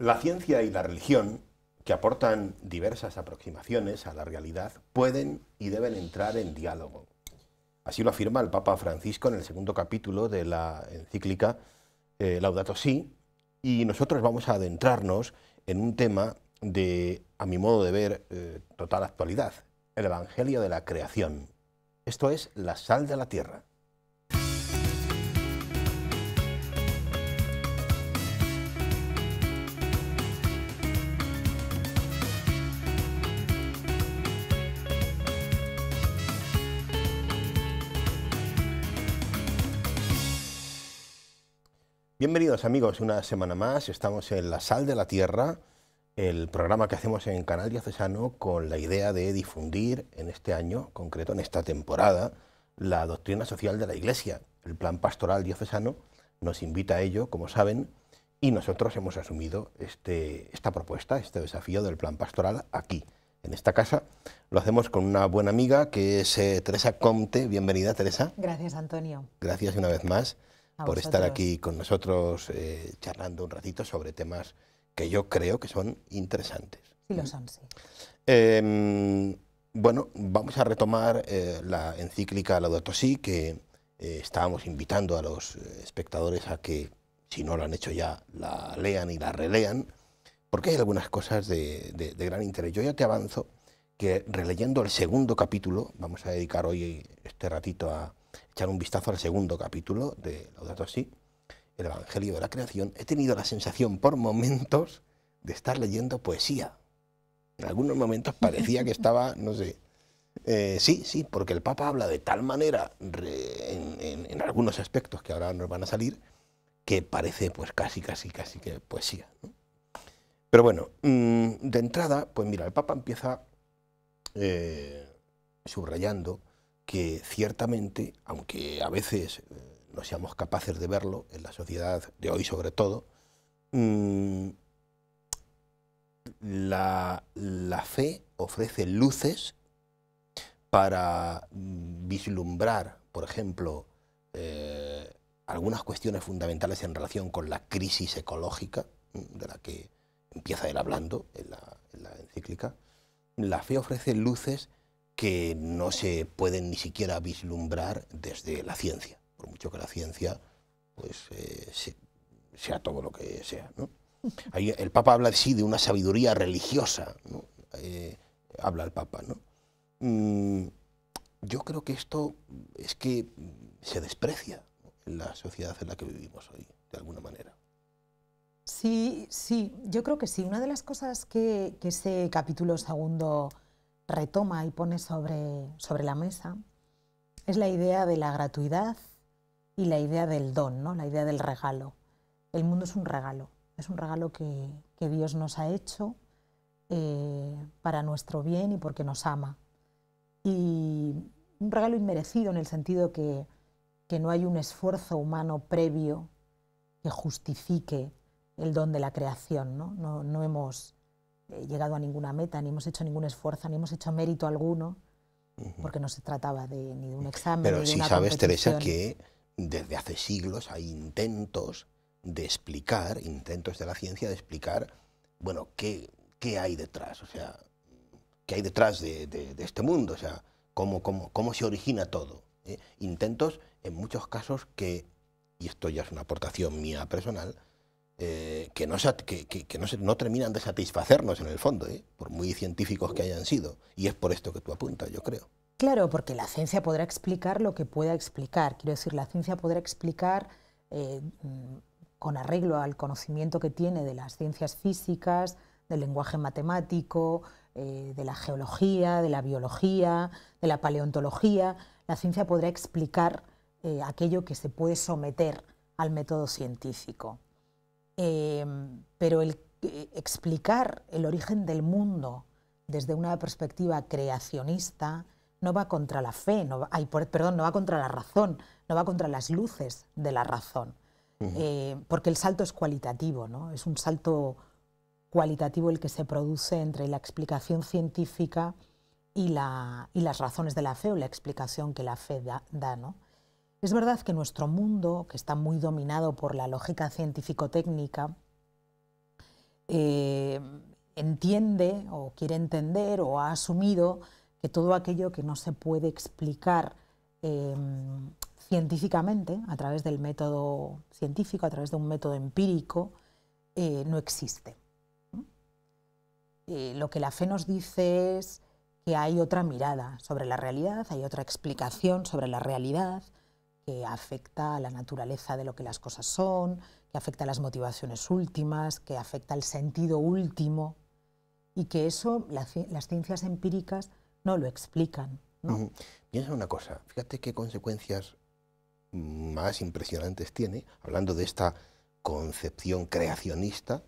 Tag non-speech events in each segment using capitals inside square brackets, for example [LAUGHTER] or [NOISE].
La ciencia y la religión, que aportan diversas aproximaciones a la realidad, pueden y deben entrar en diálogo. Así lo afirma el Papa Francisco en el segundo capítulo de la encíclica eh, Laudato Si, y nosotros vamos a adentrarnos en un tema de, a mi modo de ver, eh, total actualidad, el Evangelio de la Creación. Esto es la sal de la tierra. Bienvenidos amigos, una semana más. Estamos en La Sal de la Tierra, el programa que hacemos en Canal Diocesano con la idea de difundir en este año, concreto en esta temporada, la doctrina social de la Iglesia. El plan pastoral diocesano nos invita a ello, como saben, y nosotros hemos asumido este, esta propuesta, este desafío del plan pastoral aquí, en esta casa. Lo hacemos con una buena amiga que es eh, Teresa Comte. Bienvenida, Teresa. Gracias, Antonio. Gracias una vez más por estar aquí con nosotros eh, charlando un ratito sobre temas que yo creo que son interesantes. Sí, lo ¿Mm? son, sí. Em, bueno, vamos a retomar eh, la encíclica Laudato Si, que eh, estábamos invitando a los espectadores a que, si no lo han hecho ya, la lean y la relean, porque hay algunas cosas de, de gran interés. Yo ya te avanzo que releyendo el segundo capítulo, vamos a dedicar hoy este ratito a, echar un vistazo al segundo capítulo de Laudato Si, el Evangelio de la Creación, he tenido la sensación por momentos de estar leyendo poesía. En algunos momentos parecía que estaba, no sé. Eh, sí, sí, porque el Papa habla de tal manera en, algunos aspectos que ahora nos van a salir que parece pues casi, casi, casi que poesía. Pero bueno, mm, de entrada, pues mira, el Papa empieza eh, subrayando que ciertamente, aunque a veces eh, no seamos capaces de verlo, en la sociedad de hoy sobre todo, mm, la, fe ofrece luces para mm, vislumbrar, por ejemplo, eh, algunas cuestiones fundamentales en relación con la crisis ecológica, mm, de la que empieza él hablando la, en la encíclica. La fe ofrece luces que no se pueden ni siquiera vislumbrar desde la ciencia, por mucho que la ciencia pues, eh, sea todo lo que sea. ¿no? el Papa habla sí de una sabiduría religiosa, eh, habla el Papa. ¿no? Mm, yo creo que esto es que se desprecia en la sociedad en la que vivimos hoy, de alguna manera. Sí, sí, yo creo que sí. Una de las cosas que, que ese capítulo segundo retoma y pone sobre, sobre la mesa es la idea de la gratuidad y la idea del don, ¿no? la idea del regalo. El mundo es un regalo, es un regalo que, Dios nos ha hecho eh, para nuestro bien y porque nos ama. Y un regalo inmerecido en el sentido que, que no hay un esfuerzo humano previo que justifique el don de la creación. No, no, no hemos llegado a ninguna meta, ni hemos hecho ningún esfuerzo, ni hemos hecho mérito alguno, porque no se trataba de, ni de un examen. Pero ni de si sabes, Teresa, que desde hace siglos hay intentos de explicar, intentos de la ciencia de explicar, bueno, qué, qué hay detrás, o sea, qué hay detrás de, este mundo, o sea, cómo, cómo, cómo se origina todo. ¿eh? Intentos, en muchos casos, que, y esto ya es una aportación mía personal, eh, que, no, que no, no, terminan de satisfacernos en el fondo, ¿eh? por muy científicos que hayan sido. Y es por esto que tú apuntas, yo creo. Claro, porque la ciencia podrá explicar lo que pueda explicar. Quiero decir, la ciencia podrá explicar eh, mm, con arreglo al conocimiento que tiene de las ciencias físicas, del lenguaje matemático, de la geología, de la biología, de la paleontología. La ciencia podrá explicar aquello que se puede someter al método científico. Em, pero eh, explicar el origen del mundo desde una perspectiva creacionista no va contra la fe, no va, perdón, no va contra la razón, no va contra las luces de la razón, eh, porque el salto es cualitativo, ¿no? es un salto cualitativo el que se produce entre la explicación científica y, las razones de la fe o la explicación que la fe da. da ¿no? Es verdad que nuestro mundo, que está muy dominado por la lógica científico-técnica, eh, entiende o quiere entender o ha asumido que todo aquello que no se puede explicar em, científicamente, a través del método científico, a través de un método empírico, eh, no existe. Eh, lo que la fe nos dice es que hay otra mirada sobre la realidad, hay otra explicación sobre la realidad, que afecta a la naturaleza de lo que las cosas son, que afecta a las motivaciones últimas, que afecta al sentido último, y que eso las, ciencias empíricas no lo explican. Piensa una cosa, fíjate qué consecuencias más impresionantes tiene, hablando de esta concepción creacionista,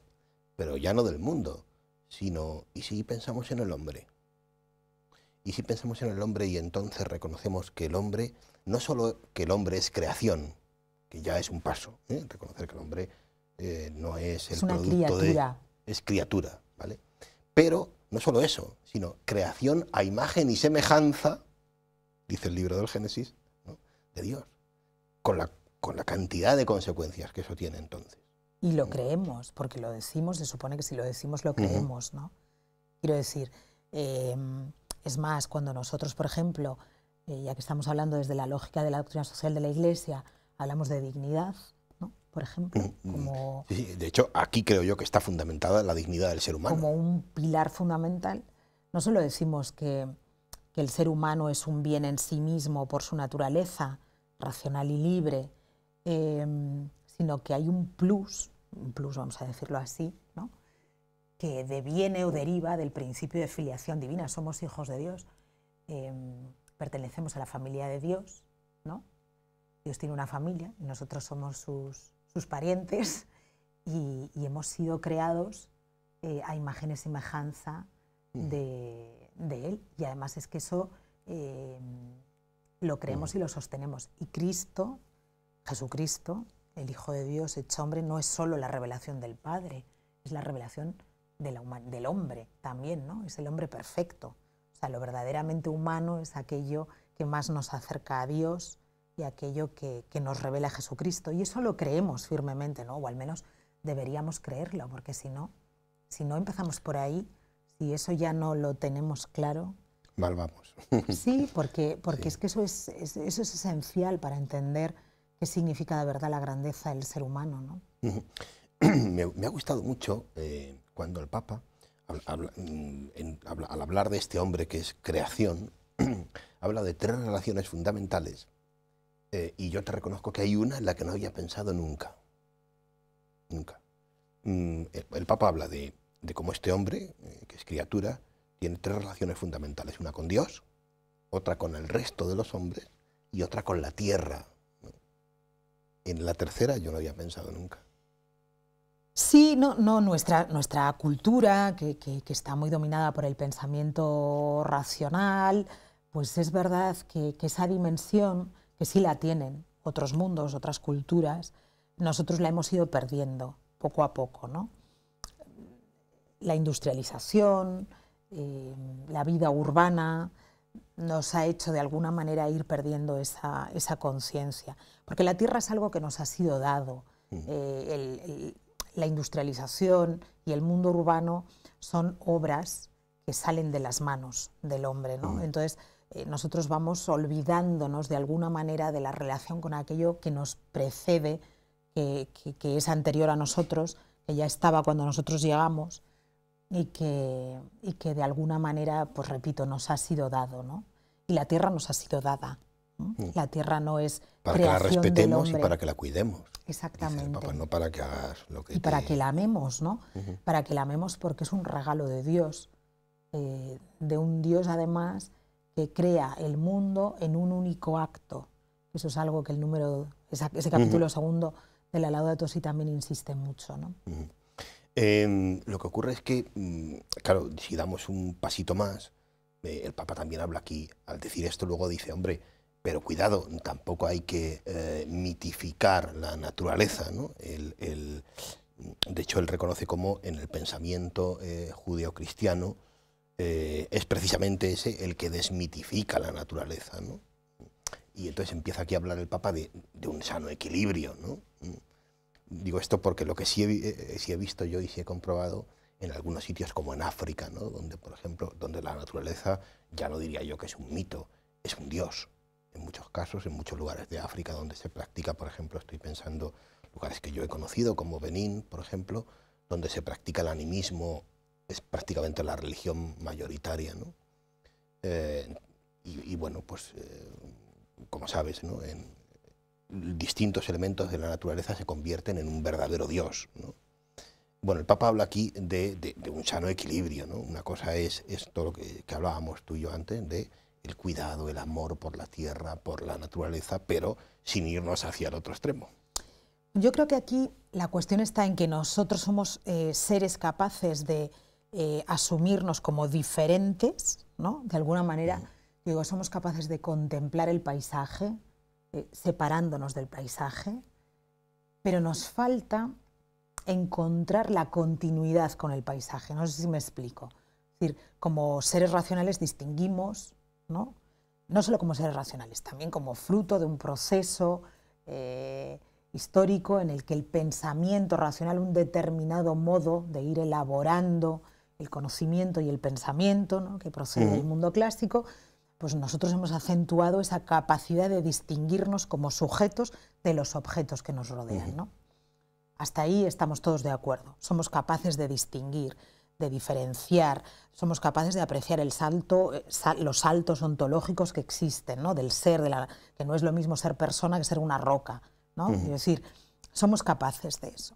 pero ya no del mundo, sino, ¿y si pensamos en el hombre? Y si pensamos en el hombre y entonces reconocemos que el hombre, no solo que el hombre es creación, que ya es un paso, ¿eh? reconocer que el hombre eh, no es el es producto criatura. de... Es criatura, ¿vale? Pero no solo eso, sino creación a imagen y semejanza, dice el libro del Génesis, de Dios, con la, con la cantidad de consecuencias que eso tiene entonces. Y lo mm. creemos, porque lo decimos, se supone que si lo decimos lo creemos, ¿no? Quiero decir, em, es más, cuando nosotros, por ejemplo, eh, ya que estamos hablando desde la lógica de la doctrina social de la Iglesia, hablamos de dignidad, ¿no? por ejemplo. Mm, mm, mm. de hecho, aquí creo yo que está fundamentada la dignidad del ser humano. Como un pilar fundamental. No solo decimos que, el ser humano es un bien en sí mismo por su naturaleza, racional y libre, em, sino que hay un plus, un plus, vamos a decirlo así, ¿no? que deviene o deriva del principio de filiación divina. Somos hijos de Dios, em, pertenecemos a la familia de Dios, ¿no? Dios tiene una familia, nosotros somos sus, sus parientes y, hemos sido creados eh, a imagen y semejanza mm. de, de, Él. Y además es que eso em, lo creemos mm. y lo sostenemos. Y Cristo, Jesucristo, el Hijo de Dios hecho hombre, no es solo la revelación del Padre, es la revelación del hombre también, ¿no? Es el hombre perfecto. O sea, lo verdaderamente humano es aquello que más nos acerca a Dios y aquello que, nos revela Jesucristo. Y eso lo creemos firmemente, ¿no? O al menos deberíamos creerlo, porque si no, si no empezamos por ahí, si eso ya no lo tenemos claro. Mal vamos. [LAUGHS] Sí, porque, porque es que eso es, eso es esencial para entender qué significa de verdad la grandeza del ser humano, ¿no? [LAUGHS] me, ha gustado mucho. Eh, cuando el Papa, mm, al hablar de este hombre que es creación, [CLEARS THROAT] habla de tres relaciones fundamentales eh, y yo te reconozco que hay una en la que no había pensado nunca. Nunca. Mm, el, Papa habla de, cómo este hombre, eh, que es criatura, tiene tres relaciones fundamentales. Una con Dios, otra con el resto de los hombres y otra con la tierra. En la tercera yo no había pensado nunca. Sí, no, no nuestra, nuestra cultura, que, está muy dominada por el pensamiento racional, pues es verdad que, esa dimensión, que sí la tienen otros mundos, otras culturas, nosotros la hemos ido perdiendo poco a poco. ¿no? La industrialización, eh, la vida urbana, nos ha hecho de alguna manera ir perdiendo esa, conciencia, porque la tierra es algo que nos ha sido dado. Eh, el, la industrialización y el mundo urbano son obras que salen de las manos del hombre. ¿no? Mm. Entonces, eh, nosotros vamos olvidándonos de alguna manera de la relación con aquello que nos precede, que, es anterior a nosotros, que ya estaba cuando nosotros llegamos y que, y que de alguna manera, pues repito, nos ha sido dado. ¿no? Y la tierra nos ha sido dada. Mm. La tierra no es para que la respetemos y para que la cuidemos. Exactamente. no para que hagas lo que y para que la amemos, ¿no? Para que la amemos porque es un regalo de Dios, eh, de un Dios además que crea el mundo en un único acto. Eso es algo que el número, ese capítulo segundo de la Laudato Si también insiste mucho, ¿no? Em, lo que ocurre es que, mm, claro, si damos un pasito más, eh, el Papa también habla aquí, al decir esto luego dice, hombre, pero cuidado, tampoco hay que eh, mitificar la naturaleza. ¿no? de hecho, él reconoce como en el pensamiento eh, judeocristiano eh, es precisamente ese el que desmitifica la naturaleza. Y entonces empieza aquí a hablar el Papa de, un sano equilibrio. ¿no? Digo esto porque lo que sí he, eh, sí he visto yo y sí he comprobado en algunos sitios como en África, donde, por ejemplo, donde la naturaleza ya no diría yo que es un mito, es un dios en muchos casos, en muchos lugares de África donde se practica, por ejemplo, estoy pensando lugares que yo he conocido, como Benín, por ejemplo, donde se practica el animismo, es prácticamente la religión mayoritaria. ¿no? Eh, y, bueno, pues eh, como sabes, ¿no? en, distintos elementos de la naturaleza se convierten en un verdadero Dios. ¿no? Bueno, el Papa habla aquí de, un sano equilibrio. ¿no? Una cosa es esto que, que hablábamos tú y yo antes, de el cuidado, el amor por la tierra, por la naturaleza, pero sin irnos hacia el otro extremo. Yo creo que aquí la cuestión está en que nosotros somos eh, seres capaces de eh, asumirnos como diferentes, ¿no? De alguna manera, digo, somos capaces de contemplar el paisaje, eh, separándonos del paisaje, pero nos falta encontrar la continuidad con el paisaje. No sé si me explico. Es decir, como seres racionales distinguimos, ¿no? no solo como seres racionales, también como fruto de un proceso eh, histórico en el que el pensamiento racional, un determinado modo de ir elaborando el conocimiento y el pensamiento que procede del mundo clásico, pues nosotros hemos acentuado esa capacidad de distinguirnos como sujetos de los objetos que nos rodean. Hasta ahí estamos todos de acuerdo, somos capaces de distinguir de diferenciar, somos capaces de apreciar el salto, eh, los saltos ontológicos que existen, del ser, de la, que no es lo mismo ser persona que ser una roca. Es decir, somos capaces de eso.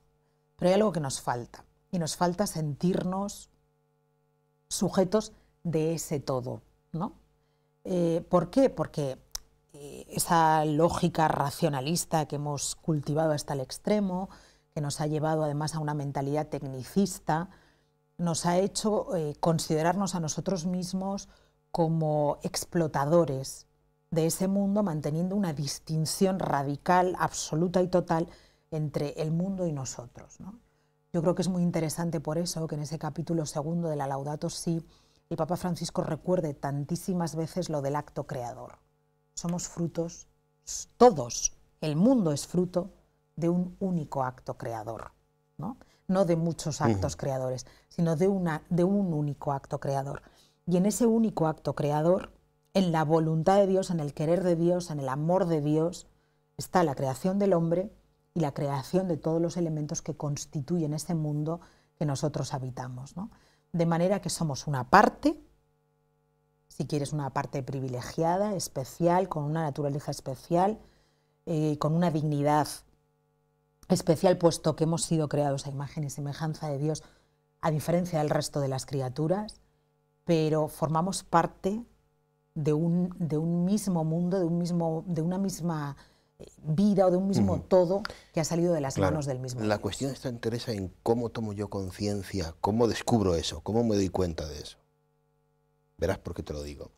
Pero hay algo que nos falta, y nos falta sentirnos sujetos de ese todo. ¿no? Eh, ¿Por qué? Porque eh, esa lógica racionalista que hemos cultivado hasta el extremo, que nos ha llevado además a una mentalidad tecnicista, nos ha hecho eh, considerarnos a nosotros mismos como explotadores de ese mundo, manteniendo una distinción radical, absoluta y total entre el mundo y nosotros. Yo creo que es muy interesante por eso que en ese capítulo segundo de la Laudato Si, el Papa Francisco recuerde tantísimas veces lo del acto creador. Somos frutos, todos, el mundo es fruto de un único acto creador no de muchos actos creadores, sino de, una, de un único acto creador. Y en ese único acto creador, en la voluntad de Dios, en el querer de Dios, en el amor de Dios, está la creación del hombre y la creación de todos los elementos que constituyen ese mundo que nosotros habitamos. De manera que somos una parte, si quieres una parte privilegiada, especial, con una naturaleza especial, eh, con una dignidad especial puesto que hemos sido creados a imagen y semejanza de Dios, a diferencia del resto de las criaturas, pero formamos parte de un, de un mismo mundo, de, un mismo, de una misma eh, vida o de un mismo todo que ha salido de las manos del mismo. La cuestión está interesa en cómo tomo yo conciencia, cómo descubro eso, cómo me doy cuenta de eso. Verás por qué te lo digo.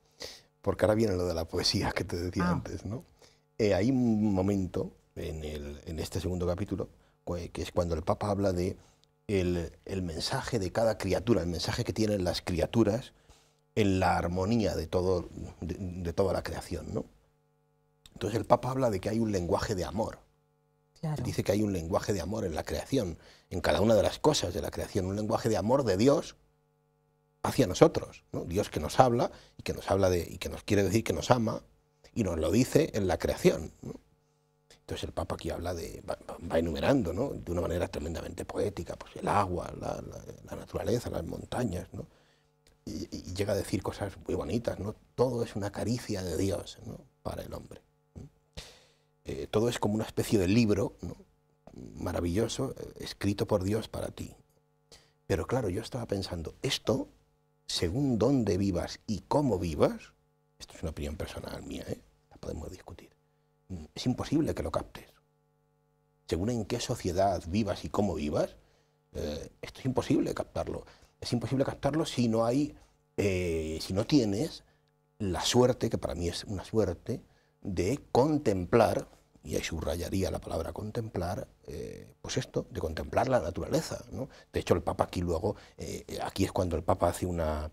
Porque ahora viene lo de la poesía que te decía ah. antes, ¿no? Eh, hay un momento en, este segundo capítulo, que es cuando el Papa habla de el, mensaje de cada criatura, el mensaje que tienen las criaturas en la armonía de, todo, de, toda la creación. ¿no? Entonces el Papa habla de que hay un lenguaje de amor. Dice que hay un lenguaje de amor en la creación, en cada una de las cosas de la creación, un lenguaje de amor de Dios hacia nosotros. Dios que nos habla y que nos habla de, y que nos quiere decir que nos ama y nos lo dice en la creación. ¿no? Entonces el Papa aquí habla de, va, enumerando, ¿no? De una manera tremendamente poética, pues el agua, la, naturaleza, las montañas, ¿no? Y, llega a decir cosas muy bonitas, ¿no? Todo es una caricia de Dios, Para el hombre. Eh, todo es como una especie de libro, Maravilloso, eh, escrito por Dios para ti. Pero claro, yo estaba pensando, esto, según dónde vivas y cómo vivas, esto es una opinión personal mía, ¿eh? La podemos discutir es imposible que lo captes. Según en qué sociedad vivas y cómo vivas, eh, esto es imposible captarlo. Es imposible captarlo si no hay, eh, si no tienes la suerte, que para mí es una suerte, de contemplar, y ahí subrayaría la palabra contemplar, eh, pues esto, de contemplar la naturaleza. De hecho, el Papa aquí luego, aquí es cuando el Papa hace una,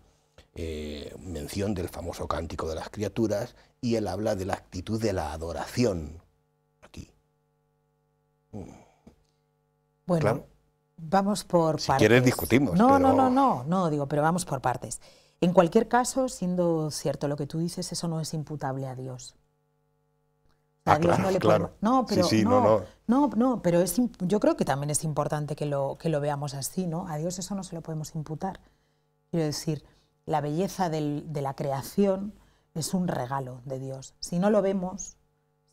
eh, mención del famoso cántico de las criaturas y él habla de la actitud de la adoración aquí. Mm. Bueno, vamos por partes. quieres discutimos. No, no, no, no, no, digo, pero vamos por partes. En cualquier caso, siendo cierto lo que tú dices, eso no es imputable a Dios. Ah, a Dios no le claro. No, pero no. no, pero yo creo que también es importante que lo, que lo veamos así, ¿no? A Dios eso no se lo podemos imputar. Quiero decir, la belleza de la creación es un regalo de Dios. Si no lo vemos,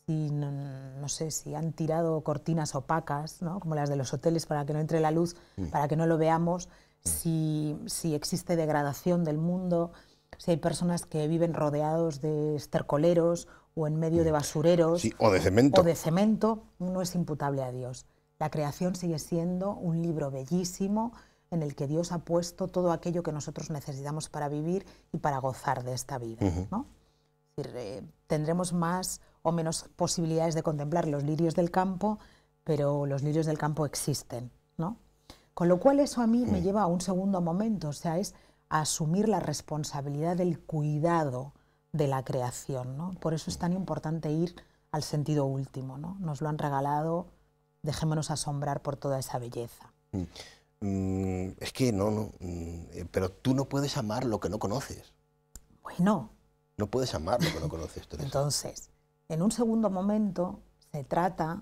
si no, sé si han tirado cortinas opacas, como las de los hoteles para que no entre la luz, para que no lo veamos, si, existe degradación del mundo, si hay personas que viven rodeados de estercoleros o en medio de mm. basureros o de cemento, o de cemento no es imputable a Dios. La creación sigue siendo un libro bellísimo en el que Dios ha puesto todo aquello que nosotros necesitamos para vivir y para gozar de esta vida. ¿no? Eh, tendremos más o menos posibilidades de contemplar los lirios del campo, pero los lirios del campo existen. ¿no? Con lo cual eso a mí me mm. lleva a un segundo momento, o sea, es asumir la responsabilidad del cuidado de la creación. Por eso es tan importante ir al sentido último. ¿no? Nos lo han regalado, dejémonos asombrar por toda esa belleza. Mm. Mm, es que no, no, mm, eh, pero tú no puedes amar lo que no conoces. Bueno. No puedes amar lo que no conoces. Entonces, en un segundo momento se trata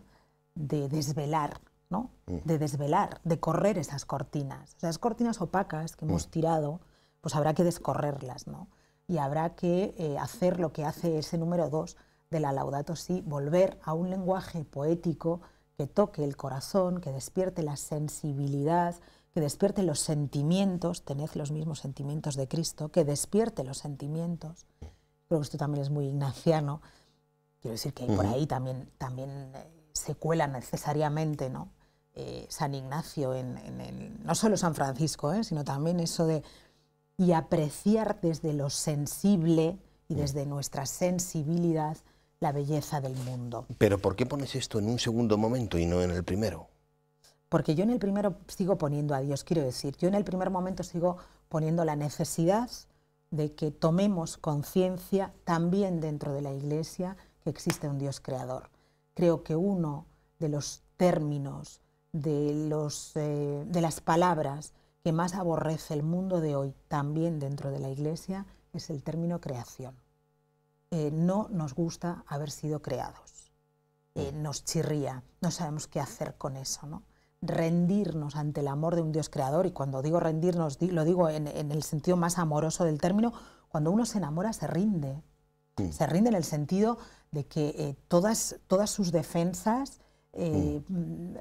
de desvelar, ¿no? Mm. De desvelar, de correr esas cortinas. esas cortinas opacas que hemos tirado, pues habrá que descorrerlas, ¿no? Y habrá que eh, hacer lo que hace ese número dos de la Laudato Si, volver a un lenguaje poético, que toque el corazón, que despierte la sensibilidad, que despierte los sentimientos, tened los mismos sentimientos de Cristo, que despierte los sentimientos. Creo que esto también es muy ignaciano. Quiero decir que por ahí también, también eh, se cuela necesariamente, ¿no? Eh, San Ignacio, no solo San Francisco, ¿eh? sino también eso de y apreciar desde lo sensible y mm. desde nuestra sensibilidad la belleza del mundo. Pero ¿por qué pones esto en un segundo momento y no en el primero? Porque yo en el primero sigo poniendo a Dios, quiero decir, yo en el primer momento sigo poniendo la necesidad de que tomemos conciencia también dentro de la Iglesia que existe un Dios creador. Creo que uno de los términos, de, los, eh, de las palabras que más aborrece el mundo de hoy, también dentro de la Iglesia, es el término creación. Eh, no nos gusta haber sido creados. Eh, mm. nos chirría, no sabemos qué hacer con eso, ¿no? rendirnos ante el amor de un Dios creador, y cuando digo rendirnos, lo digo en, el sentido más amoroso del término, cuando uno se enamora se rinde. Se rinde en el sentido de que eh, todas, todas sus defensas mm. Mm,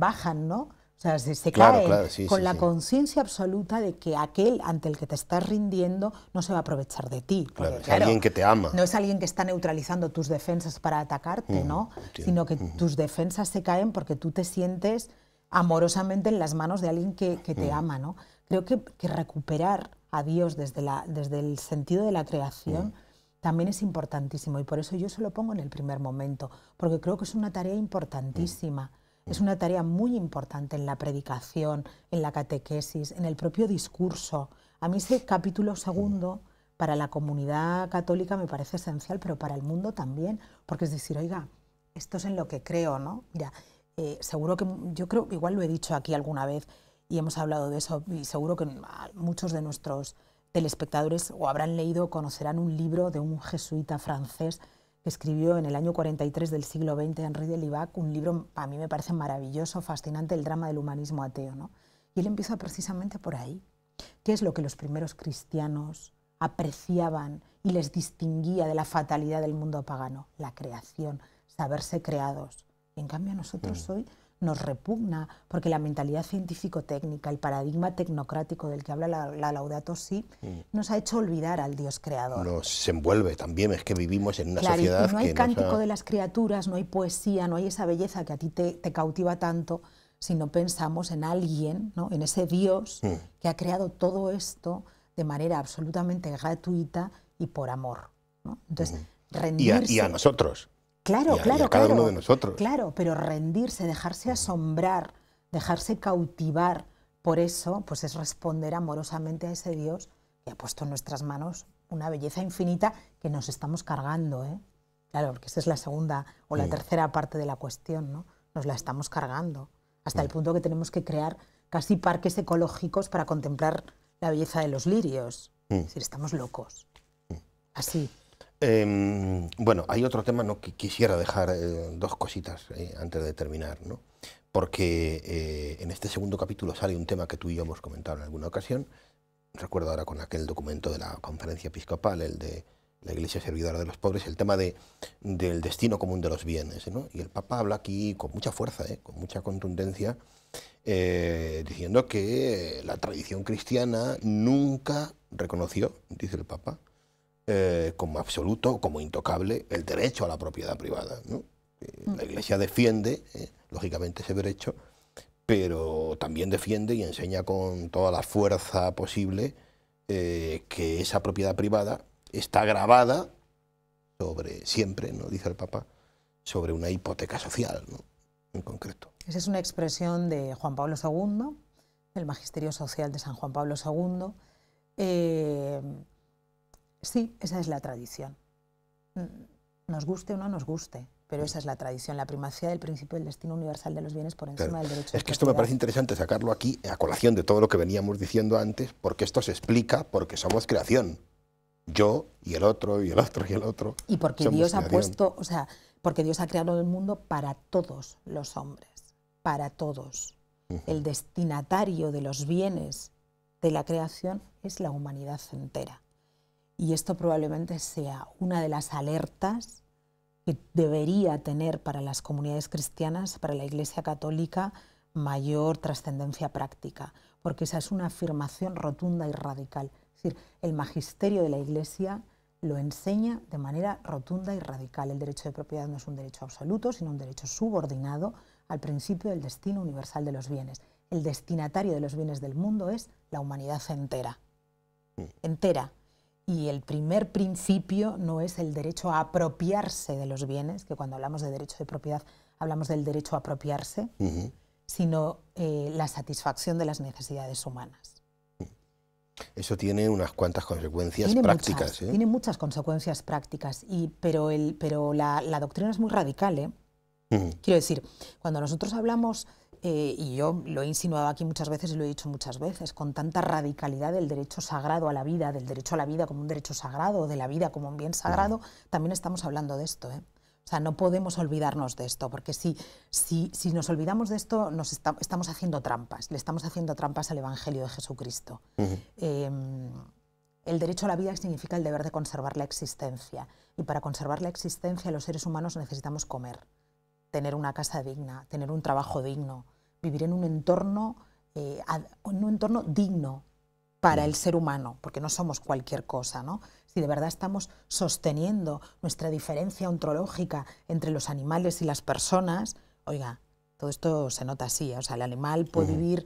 bajan, ¿no? O sea, se, claro, con la conciencia absoluta de que aquel ante el que te estás rindiendo no se va a aprovechar de ti. claro, es alguien que te ama. No es alguien que está neutralizando tus defensas para atacarte, mm, ¿no? Sino que mm. tus defensas se caen porque tú te sientes amorosamente en las manos de alguien que, te mm. ama, ¿no? Creo que, que, recuperar a Dios desde, la, desde el sentido de la creación también es importantísimo y por eso yo se lo pongo en el primer momento, porque creo que es una tarea importantísima. Es una tarea muy importante en la predicación, en la catequesis, en el propio discurso. A mí ese capítulo segundo para la comunidad católica me parece esencial, pero para el mundo también, porque es decir, oiga, esto es en lo que creo, ¿no? Mira, eh, seguro que yo creo, igual lo he dicho aquí alguna vez y hemos hablado de eso, y seguro que muchos de nuestros telespectadores o habrán leído o conocerán un libro de un jesuita francés escribió en el año 43 del siglo XX Henri de Libac un libro, a mí me parece maravilloso, fascinante, El drama del humanismo ateo. Y él empieza precisamente por ahí. ¿Qué es lo que los primeros cristianos apreciaban y les distinguía de la fatalidad del mundo pagano? La creación, saberse creados. En cambio, nosotros hoy nos repugna, porque la mentalidad científico-técnica, el paradigma tecnocrático del que habla la, Laudato Si, mm. nos ha hecho olvidar al Dios creador. Nos envuelve también, es que vivimos en una sociedad. Y no hay cántico de las criaturas, no hay poesía, no hay esa belleza que a ti te, cautiva tanto si no pensamos en alguien, en ese Dios mm. que ha creado todo esto de manera absolutamente gratuita y por amor. Entonces, mm. y a nosotros Claro, claro, cada claro, uno de nosotros. Claro, pero rendirse, dejarse asombrar, dejarse cautivar por eso, pues es responder amorosamente a ese Dios que ha puesto en nuestras manos una belleza infinita que nos estamos cargando, ¿eh? Claro, porque esa es la segunda o la tercera parte de la cuestión, ¿no? Nos la estamos cargando, hasta el mm. punto que tenemos que crear casi parques ecológicos para contemplar la belleza de los lirios. Mm. Es estamos locos. Mm. Así. Em, bueno, hay otro tema ¿no? que quisiera dejar eh, dos cositas eh, antes de terminar, ¿no? porque eh, en este segundo capítulo sale un tema que tú y yo hemos comentado en alguna ocasión, recuerdo ahora con aquel documento de la conferencia episcopal, el de la Iglesia Servidora de los Pobres, el tema de, del destino común de los bienes. Y el Papa habla aquí con mucha fuerza, con mucha contundencia, diciendo que la tradición cristiana nunca reconoció, dice el Papa, eh, como absoluto, como intocable, el derecho a la propiedad privada. Eh, la mm. Iglesia defiende, eh, lógicamente, ese derecho, pero también defiende y enseña con toda la fuerza posible que esa propiedad privada está grabada sobre, siempre, ¿no? dice el Papa, sobre una hipoteca social, en concreto. Esa es una expresión de Juan Pablo II, el Magisterio Social de San Juan Pablo II. Sí, esa es la tradición. Mm, nos guste o no nos guste, pero esa es la tradición, la primacía del principio del destino universal de los bienes por encima del derecho. Es que esto me parece interesante sacarlo aquí a colación de todo lo que veníamos diciendo antes, porque esto se explica porque somos creación. Yo y el otro y el otro y el otro. Y porque Dios ha puesto, o sea, porque Dios ha creado el mundo para todos los hombres, para todos. El destinatario de los bienes de la creación es la humanidad entera. Y esto probablemente sea una de las alertas que debería tener para las comunidades cristianas, para la Iglesia Católica, mayor trascendencia práctica, porque esa es una afirmación rotunda y radical. Es decir, el magisterio de la Iglesia lo enseña de manera rotunda y radical. El derecho de propiedad no es un derecho absoluto, sino un derecho subordinado al principio del destino universal de los bienes. El destinatario de los bienes del mundo es la humanidad entera. Mm. Entera y el primer principio no es el derecho a apropiarse de los bienes, que cuando hablamos de derecho de propiedad hablamos del derecho a apropiarse, sino eh, la satisfacción de las necesidades humanas. Eso tiene unas cuantas consecuencias prácticas. ¿eh? Tiene muchas consecuencias prácticas, y, pero, el, pero la, la doctrina es muy radical. ¿eh? Quiero decir, cuando nosotros hablamos, eh, y yo lo he insinuado aquí muchas veces y lo he dicho muchas veces, con tanta radicalidad del derecho sagrado a la vida, del derecho a la vida como un derecho sagrado, de la vida como un bien sagrado, también estamos hablando de esto. ¿eh? O sea, no podemos olvidarnos de esto, porque si, si, si nos olvidamos de esto, nos estamos haciendo trampas, le estamos haciendo trampas al Evangelio de Jesucristo. Em, el derecho a la vida significa el deber de conservar la existencia, y para conservar la existencia los seres humanos necesitamos comer tener una casa digna, tener un trabajo digno, vivir en un entorno, en eh, un entorno digno para mm. el ser humano, porque no somos cualquier cosa, ¿no? Si de verdad estamos sosteniendo nuestra diferencia ontológica entre los animales y las personas, oiga, todo esto se nota así, o sea, el animal puede vivir,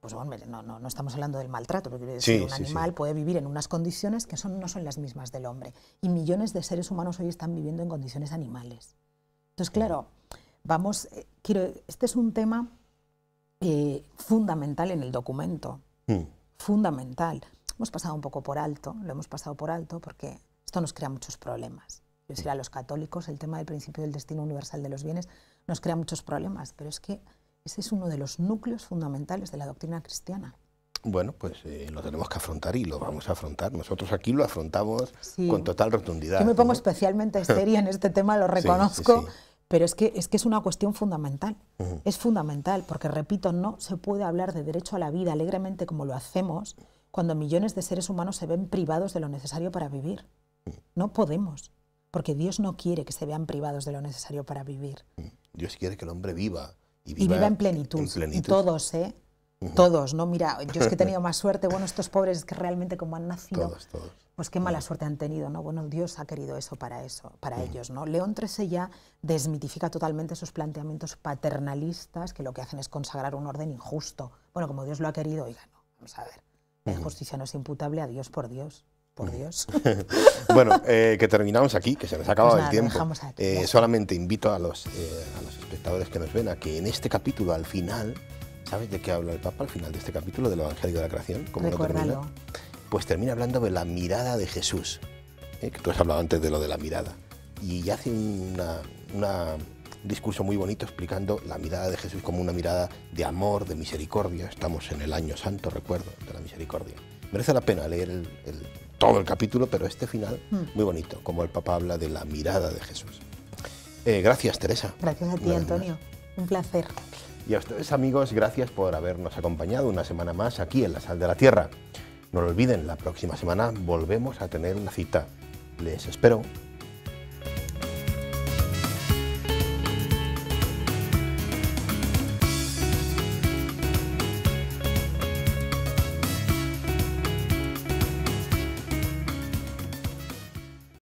pues bueno, no, no, estamos hablando del maltrato, pero quiero un animal puede vivir en unas condiciones que son, no son las mismas del hombre. Y millones de seres humanos hoy están viviendo en condiciones animales. Entonces, claro, vamos, eh, quiero, este es un tema eh, fundamental en el documento, hmm. fundamental. Hemos pasado un poco por alto, lo hemos pasado por alto porque esto nos crea muchos problemas. Yo diría a los católicos el tema del principio del destino universal de los bienes nos crea muchos problemas, pero es que ese es uno de los núcleos fundamentales de la doctrina cristiana. Bueno, pues eh, lo tenemos que afrontar y lo vamos a afrontar. Nosotros aquí lo afrontamos con total rotundidad. Yo me pongo especialmente seria en este tema, lo [LAUGHS] reconozco. Pero es que, es que es una cuestión fundamental, es fundamental, porque repito, no se puede hablar de derecho a la vida alegremente como lo hacemos cuando millones de seres humanos se ven privados de lo necesario para vivir. No podemos, porque Dios no quiere que se vean privados de lo necesario para vivir. Dios quiere que el hombre viva. Y viva, en, plenitud, en plenitud. Y todos, ¿eh? Todos, ¿no? Mira, yo es que he tenido [LAUGHS] más suerte, bueno, estos pobres que realmente como han nacido, todos, todos. pues qué mala suerte han tenido, ¿no? Bueno, Dios ha querido eso para eso, para ellos, ¿no? León XIII ya desmitifica totalmente esos planteamientos paternalistas que lo que hacen es consagrar un orden injusto. Bueno, como Dios lo ha querido, oiga, no, vamos a ver, la justicia no es imputable a Dios por Dios por Dios. [LAUGHS] bueno, eh, que terminamos aquí, que se nos ha acabado pues el tiempo. Eh, solamente invito a los, eh, a los espectadores que nos ven a que en este capítulo, al final, ¿Sabes de qué habla el Papa al final de este capítulo del Evangelio de la Creación? ¿Cómo termina? Pues termina hablando de la mirada de Jesús, ¿eh? que tú has hablado antes de lo de la mirada. Y hace un discurso muy bonito explicando la mirada de Jesús como una mirada de amor, de misericordia. Estamos en el año santo, recuerdo, de la misericordia. Merece la pena leer todo el capítulo, pero este final, hmm. muy bonito, como el Papa habla de la mirada de Jesús. Eh, gracias, Teresa. Gracias a ti, Antonio. Un placer. Y a ustedes amigos, gracias por habernos acompañado una semana más aquí en la Sal de la Tierra. No lo olviden, la próxima semana volvemos a tener una cita. Les espero.